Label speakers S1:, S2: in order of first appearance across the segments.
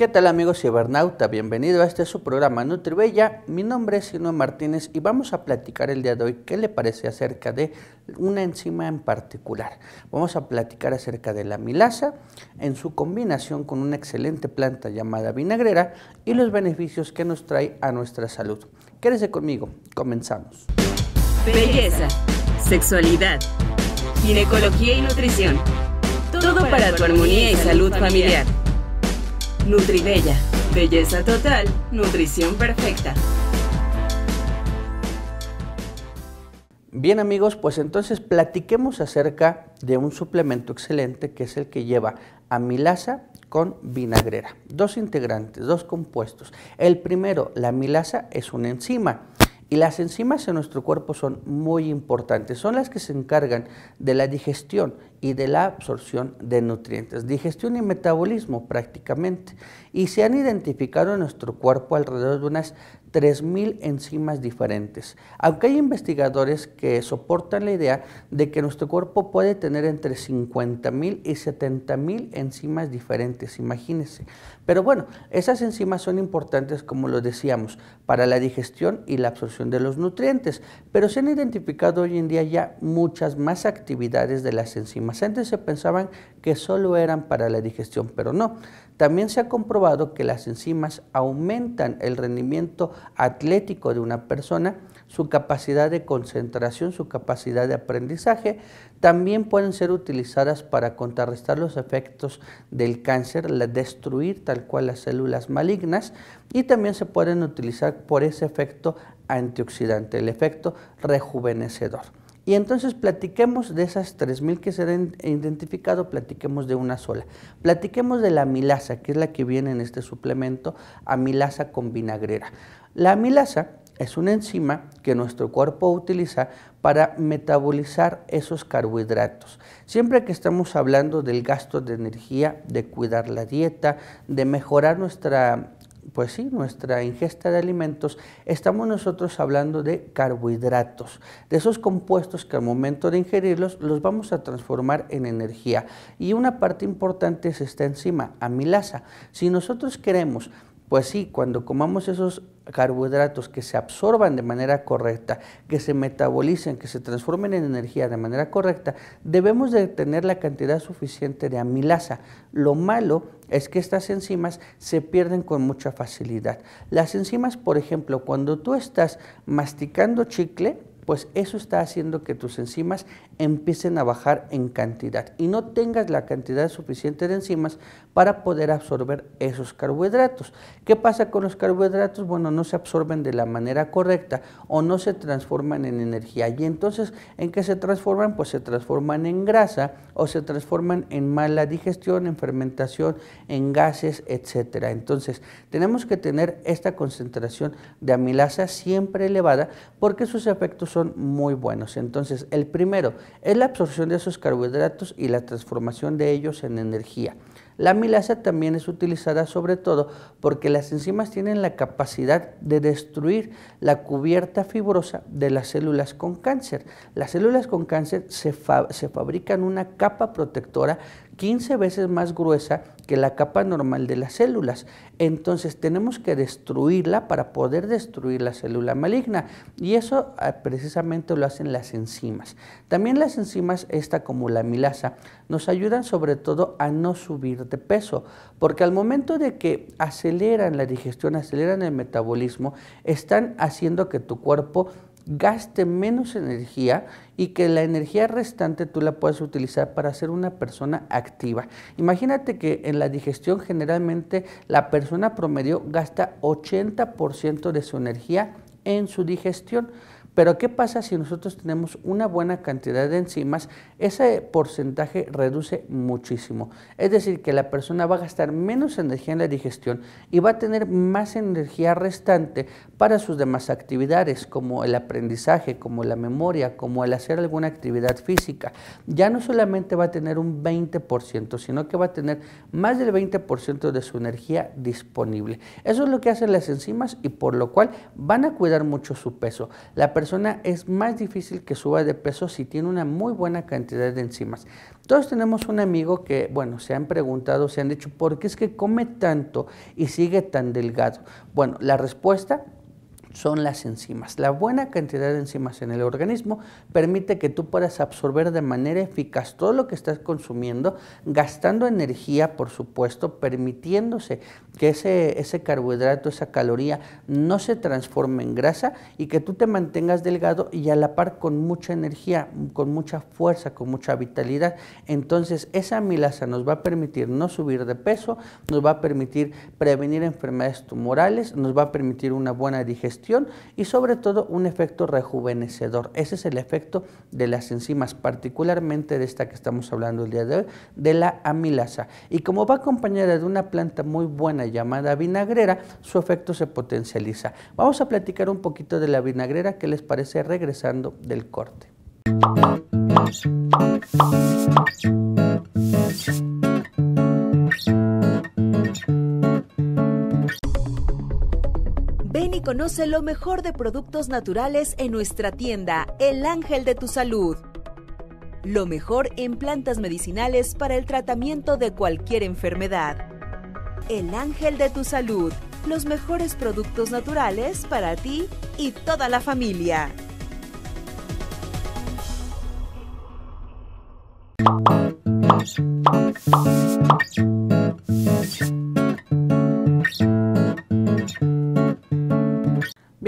S1: ¿Qué tal amigos cibernauta? Bienvenido a este su programa NutriBella. Mi nombre es Sino Martínez y vamos a platicar el día de hoy qué le parece acerca de una enzima en particular. Vamos a platicar acerca de la milasa en su combinación con una excelente planta llamada vinagrera y los beneficios que nos trae a nuestra salud. Quédese conmigo, comenzamos. Belleza, sexualidad, ginecología y nutrición. Todo, para, tu armonía y salud familiar. Nutribella, belleza total, nutrición perfecta. Bien amigos, pues entonces platiquemos acerca de un suplemento excelente que es el que lleva amilasa con vinagrera. Dos integrantes, dos compuestos. El primero, la amilasa, es una enzima y las enzimas en nuestro cuerpo son muy importantes, son las que se encargan de la digestión y de la absorción de nutrientes, digestión y metabolismo prácticamente. Y se han identificado en nuestro cuerpo alrededor de unas 3.000 enzimas diferentes. Aunque hay investigadores que soportan la idea de que nuestro cuerpo puede tener entre 50.000 y 70.000 enzimas diferentes, imagínense. Pero bueno, esas enzimas son importantes, como lo decíamos, para la digestión y la absorción de los nutrientes, pero se han identificado hoy en día ya muchas más actividades de las enzimas. Antes se pensaban que solo eran para la digestión, pero no. También se ha comprobado que las enzimas aumentan el rendimiento atlético de una persona, su capacidad de concentración, su capacidad de aprendizaje. También pueden ser utilizadas para contrarrestar los efectos del cáncer, destruir tal cual las células malignas y también se pueden utilizar por ese efecto antioxidante, el efecto rejuvenecedor. Y entonces platiquemos de esas 3.000 que se han identificado, platiquemos de una sola. Platiquemos de la amilasa, que es la que viene en este suplemento, amilasa con vinagrera. La amilasa es una enzima que nuestro cuerpo utiliza para metabolizar esos carbohidratos. Siempre que estamos hablando del gasto de energía, de cuidar la dieta, de mejorar nuestra pues sí, nuestra ingesta de alimentos, estamos nosotros hablando de carbohidratos, de esos compuestos que al momento de ingerirlos los vamos a transformar en energía. Y una parte importante es esta enzima, amilasa. Si nosotros queremos pues sí, cuando comamos esos carbohidratos que se absorban de manera correcta, que se metabolicen, que se transformen en energía de manera correcta, debemos de tener la cantidad suficiente de amilasa. Lo malo es que estas enzimas se pierden con mucha facilidad. Las enzimas, por ejemplo, cuando tú estás masticando chicle, pues eso está haciendo que tus enzimas empiecen a bajar en cantidad y no tengas la cantidad suficiente de enzimas para poder absorber esos carbohidratos. ¿Qué pasa con los carbohidratos? Bueno, no se absorben de la manera correcta o no se transforman en energía. Y entonces, ¿en qué se transforman? Pues se transforman en grasa o se transforman en mala digestión, en fermentación, en gases, etc. Entonces, tenemos que tener esta concentración de amilasa siempre elevada porque sus efectos son muy buenos. Entonces, el primero es la absorción de esos carbohidratos y la transformación de ellos en energía. La milasa también es utilizada sobre todo porque las enzimas tienen la capacidad de destruir la cubierta fibrosa de las células con cáncer. Las células con cáncer se, se fabrican una capa protectora 15 veces más gruesa que la capa normal de las células. Entonces tenemos que destruirla para poder destruir la célula maligna y eso ah, precisamente lo hacen las enzimas. También las enzimas, esta como la milasa, nos ayudan sobre todo a no subir de peso, porque al momento de que aceleran la digestión, aceleran el metabolismo, están haciendo que tu cuerpo gaste menos energía y que la energía restante tú la puedas utilizar para ser una persona activa. Imagínate que en la digestión generalmente la persona promedio gasta 80% de su energía en su digestión. Pero ¿qué pasa si nosotros tenemos una buena cantidad de enzimas? Ese porcentaje reduce muchísimo. Es decir, que la persona va a gastar menos energía en la digestión y va a tener más energía restante para sus demás actividades, como el aprendizaje, como la memoria, como el hacer alguna actividad física. Ya no solamente va a tener un 20%, sino que va a tener más del 20% de su energía disponible. Eso es lo que hacen las enzimas y por lo cual van a cuidar mucho su peso es más difícil que suba de peso si tiene una muy buena cantidad de enzimas. Todos tenemos un amigo que, bueno, se han preguntado, se han dicho, ¿por qué es que come tanto y sigue tan delgado? Bueno, la respuesta son las enzimas. La buena cantidad de enzimas en el organismo permite que tú puedas absorber de manera eficaz todo lo que estás consumiendo, gastando energía, por supuesto, permitiéndose que ese, ese carbohidrato, esa caloría, no se transforme en grasa y que tú te mantengas delgado y a la par con mucha energía, con mucha fuerza, con mucha vitalidad. Entonces, esa milasa nos va a permitir no subir de peso, nos va a permitir prevenir enfermedades tumorales, nos va a permitir una buena digestión y sobre todo un efecto rejuvenecedor. Ese es el efecto de las enzimas, particularmente de esta que estamos hablando el día de hoy, de la amilasa. Y como va acompañada de una planta muy buena llamada vinagrera, su efecto se potencializa. Vamos a platicar un poquito de la vinagrera, que les parece regresando del corte? Conoce lo mejor de productos naturales en nuestra tienda, El Ángel de tu Salud. Lo mejor en plantas medicinales para el tratamiento de cualquier enfermedad. El Ángel de tu Salud. Los mejores productos naturales para ti y toda la familia.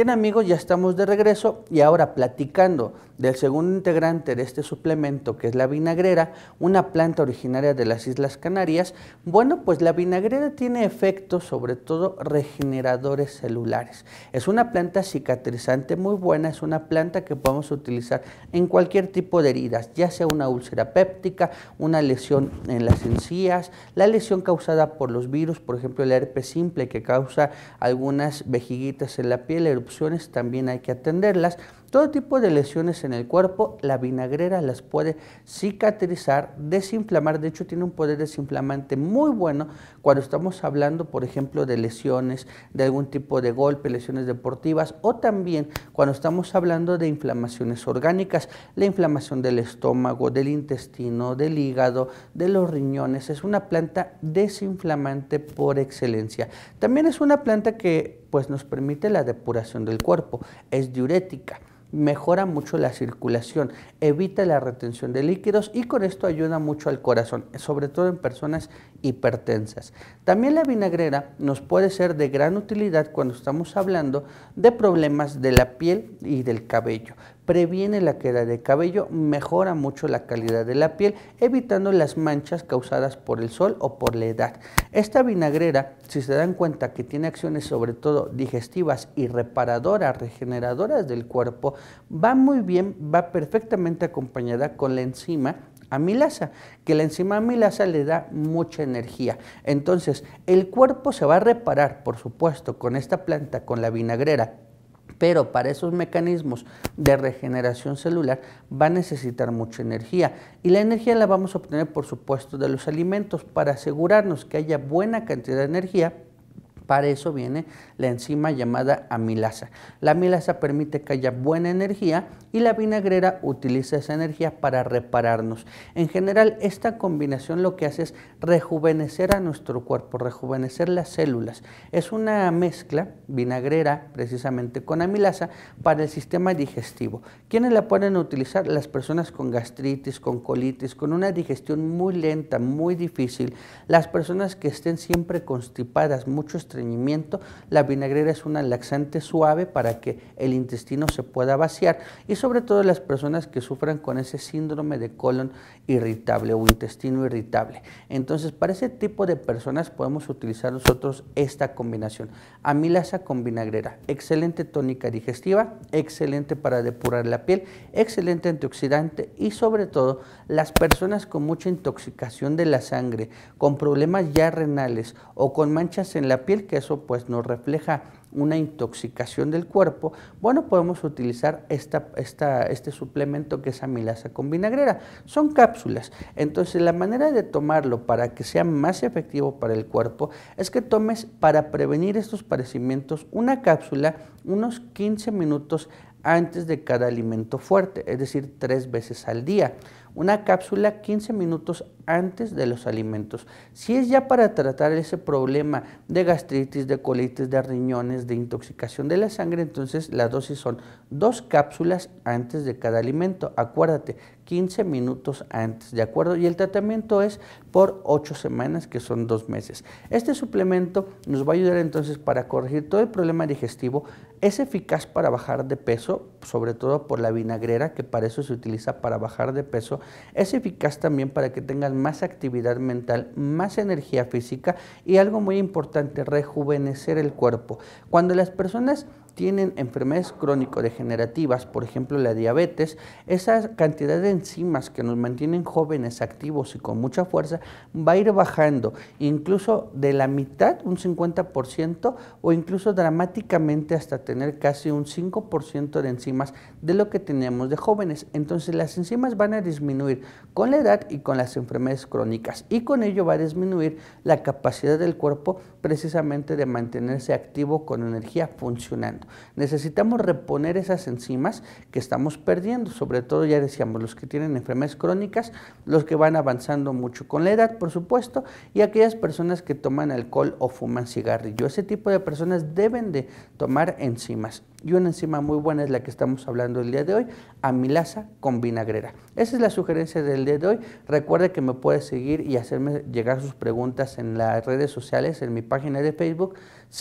S1: Bien amigos, ya estamos de regreso y ahora platicando del segundo integrante de este suplemento que es la vinagrera, una planta originaria de las Islas Canarias. Bueno, pues la vinagrera tiene efectos sobre todo regeneradores celulares. Es una planta cicatrizante muy buena, es una planta que podemos utilizar en cualquier tipo de heridas, ya sea una úlcera péptica, una lesión en las encías, la lesión causada por los virus, por ejemplo el herpes simple que causa algunas vejiguitas en la piel, erupción, también hay que atenderlas todo tipo de lesiones en el cuerpo, la vinagrera las puede cicatrizar, desinflamar. De hecho, tiene un poder desinflamante muy bueno cuando estamos hablando, por ejemplo, de lesiones, de algún tipo de golpe, lesiones deportivas o también cuando estamos hablando de inflamaciones orgánicas, la inflamación del estómago, del intestino, del hígado, de los riñones. Es una planta desinflamante por excelencia. También es una planta que pues nos permite la depuración del cuerpo, es diurética mejora mucho la circulación, evita la retención de líquidos y con esto ayuda mucho al corazón, sobre todo en personas hipertensas. También la vinagrera nos puede ser de gran utilidad cuando estamos hablando de problemas de la piel y del cabello previene la queda de cabello, mejora mucho la calidad de la piel, evitando las manchas causadas por el sol o por la edad. Esta vinagrera, si se dan cuenta que tiene acciones sobre todo digestivas y reparadoras, regeneradoras del cuerpo, va muy bien, va perfectamente acompañada con la enzima amilasa, que la enzima amilasa le da mucha energía. Entonces, el cuerpo se va a reparar, por supuesto, con esta planta, con la vinagrera pero para esos mecanismos de regeneración celular va a necesitar mucha energía. Y la energía la vamos a obtener, por supuesto, de los alimentos. Para asegurarnos que haya buena cantidad de energía, para eso viene la enzima llamada amilasa. La amilasa permite que haya buena energía y la vinagrera utiliza esa energía para repararnos. En general, esta combinación lo que hace es rejuvenecer a nuestro cuerpo, rejuvenecer las células. Es una mezcla vinagrera precisamente con amilasa para el sistema digestivo. ¿Quiénes la pueden utilizar? Las personas con gastritis, con colitis, con una digestión muy lenta, muy difícil, las personas que estén siempre constipadas, mucho estrés la vinagrera es un laxante suave para que el intestino se pueda vaciar y sobre todo las personas que sufran con ese síndrome de colon irritable o intestino irritable. Entonces, para ese tipo de personas podemos utilizar nosotros esta combinación. Amilasa con vinagrera, excelente tónica digestiva, excelente para depurar la piel, excelente antioxidante y sobre todo las personas con mucha intoxicación de la sangre, con problemas ya renales o con manchas en la piel eso pues nos refleja una intoxicación del cuerpo, bueno, podemos utilizar este suplemento que es amilasa con vinagrera. Son cápsulas. Entonces, la manera de tomarlo para que sea más efectivo para el cuerpo es que tomes para prevenir estos padecimientos una cápsula unos 15 minutos antes de cada alimento fuerte, es decir, tres veces al día. Una cápsula 15 minutos antes de los alimentos. Si es ya para tratar ese problema de gastritis, de colitis, de riñones, de intoxicación de la sangre, entonces la dosis son dos cápsulas antes de cada alimento. Acuérdate, 15 minutos antes, ¿de acuerdo? Y el tratamiento es por 8 semanas, que son 2 meses. Este suplemento nos va a ayudar entonces para corregir todo el problema digestivo. Es eficaz para bajar de peso, sobre todo por la vinagrera, que para eso se utiliza para bajar de peso. Es eficaz también para que tengan más actividad mental, más energía física y algo muy importante, rejuvenecer el cuerpo. Cuando las personas tienen enfermedades crónico-degenerativas, por ejemplo la diabetes, esa cantidad de enzimas que nos mantienen jóvenes, activos y con mucha fuerza va a ir bajando, incluso de la mitad, un 50%, o incluso dramáticamente hasta tener casi un 5% de enzimas de lo que teníamos de jóvenes. Entonces las enzimas van a disminuir con la edad y con las enfermedades crónicas y con ello va a disminuir la capacidad del cuerpo precisamente de mantenerse activo con energía funcionando. Necesitamos reponer esas enzimas que estamos perdiendo, sobre todo ya decíamos los que tienen enfermedades crónicas, los que van avanzando mucho con la edad, por supuesto, y aquellas personas que toman alcohol o fuman cigarrillo. Ese tipo de personas deben de tomar enzimas. Y una enzima muy buena es la que estamos hablando el día de hoy, amilasa con vinagrera. Esa es la sugerencia del día de hoy. Recuerde que me puede seguir y hacerme llegar sus preguntas en las redes sociales, en mi página de Facebook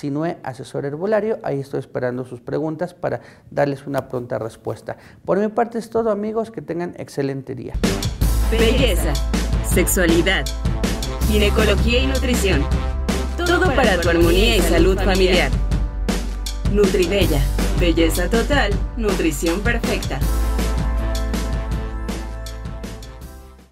S1: no es asesor herbolario. Ahí estoy esperando sus preguntas para darles una pronta respuesta. Por mi parte es todo, amigos. Que tengan excelente día. Belleza, sexualidad, ginecología y nutrición. Todo para tu armonía y salud familiar. Nutribella, belleza total, nutrición perfecta.